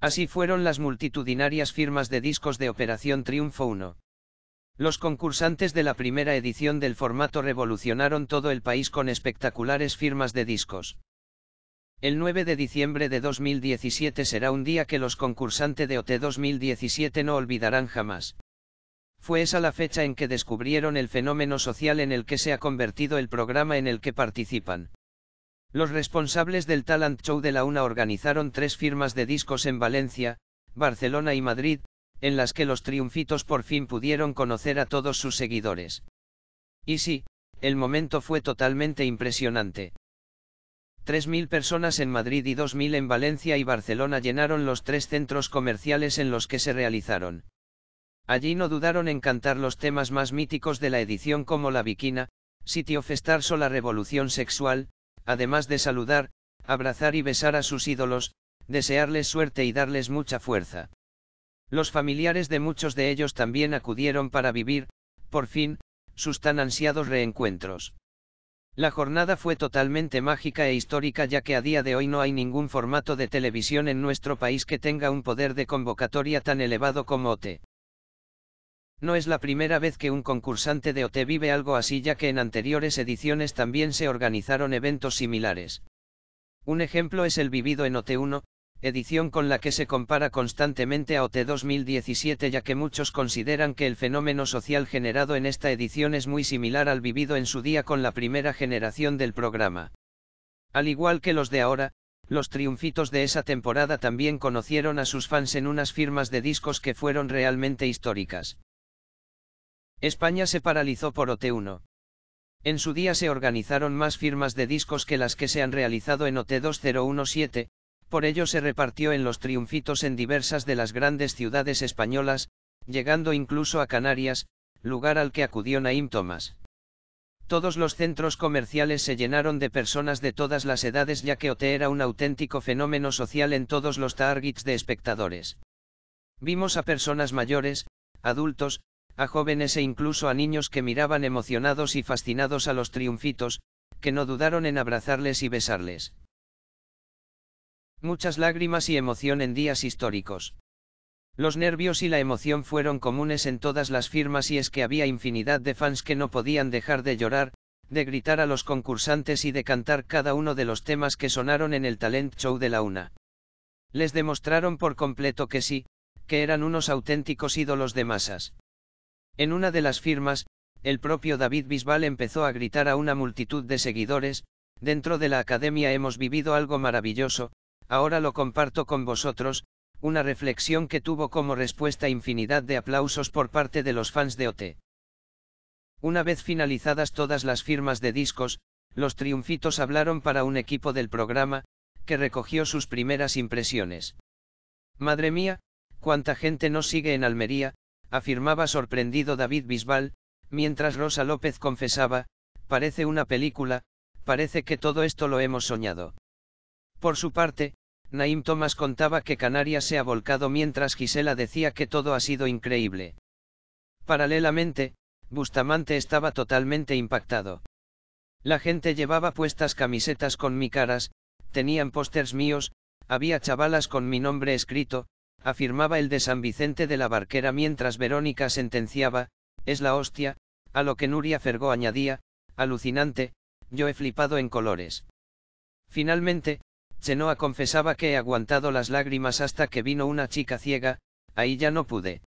Así fueron las multitudinarias firmas de discos de Operación Triunfo 1. Los concursantes de la primera edición del formato revolucionaron todo el país con espectaculares firmas de discos. El 9 de diciembre de 2017 será un día que los concursantes de OT 2017 no olvidarán jamás. Fue esa la fecha en que descubrieron el fenómeno social en el que se ha convertido el programa en el que participan. Los responsables del talent show de la UNA organizaron tres firmas de discos en Valencia, Barcelona y Madrid, en las que los triunfitos por fin pudieron conocer a todos sus seguidores. Y sí, el momento fue totalmente impresionante. 3.000 personas en Madrid y 2.000 en Valencia y Barcelona llenaron los tres centros comerciales en los que se realizaron. Allí no dudaron en cantar los temas más míticos de la edición como La Bikina, Sitio Festar o La Revolución Sexual, además de saludar, abrazar y besar a sus ídolos, desearles suerte y darles mucha fuerza. Los familiares de muchos de ellos también acudieron para vivir, por fin, sus tan ansiados reencuentros. La jornada fue totalmente mágica e histórica ya que a día de hoy no hay ningún formato de televisión en nuestro país que tenga un poder de convocatoria tan elevado como OTE. No es la primera vez que un concursante de OT vive algo así ya que en anteriores ediciones también se organizaron eventos similares. Un ejemplo es el vivido en OT1, edición con la que se compara constantemente a OT 2017 ya que muchos consideran que el fenómeno social generado en esta edición es muy similar al vivido en su día con la primera generación del programa. Al igual que los de ahora, los triunfitos de esa temporada también conocieron a sus fans en unas firmas de discos que fueron realmente históricas. España se paralizó por OT1. En su día se organizaron más firmas de discos que las que se han realizado en OT2017, por ello se repartió en los triunfitos en diversas de las grandes ciudades españolas, llegando incluso a Canarias, lugar al que acudió Naim Thomas. Todos los centros comerciales se llenaron de personas de todas las edades ya que OT era un auténtico fenómeno social en todos los targets de espectadores. Vimos a personas mayores, adultos, a jóvenes e incluso a niños que miraban emocionados y fascinados a los triunfitos, que no dudaron en abrazarles y besarles. Muchas lágrimas y emoción en días históricos. Los nervios y la emoción fueron comunes en todas las firmas y es que había infinidad de fans que no podían dejar de llorar, de gritar a los concursantes y de cantar cada uno de los temas que sonaron en el talent show de la una. Les demostraron por completo que sí, que eran unos auténticos ídolos de masas. En una de las firmas, el propio David Bisbal empezó a gritar a una multitud de seguidores, dentro de la academia hemos vivido algo maravilloso, ahora lo comparto con vosotros, una reflexión que tuvo como respuesta infinidad de aplausos por parte de los fans de OT. Una vez finalizadas todas las firmas de discos, los triunfitos hablaron para un equipo del programa, que recogió sus primeras impresiones. Madre mía, cuánta gente no sigue en Almería, afirmaba sorprendido David Bisbal, mientras Rosa López confesaba, parece una película, parece que todo esto lo hemos soñado. Por su parte, Naim Thomas contaba que Canarias se ha volcado mientras Gisela decía que todo ha sido increíble. Paralelamente, Bustamante estaba totalmente impactado. La gente llevaba puestas camisetas con mi caras, tenían pósters míos, había chavalas con mi nombre escrito, afirmaba el de San Vicente de la Barquera mientras Verónica sentenciaba, es la hostia, a lo que Nuria Fergó añadía, alucinante, yo he flipado en colores. Finalmente, Chenoa confesaba que he aguantado las lágrimas hasta que vino una chica ciega, ahí ya no pude.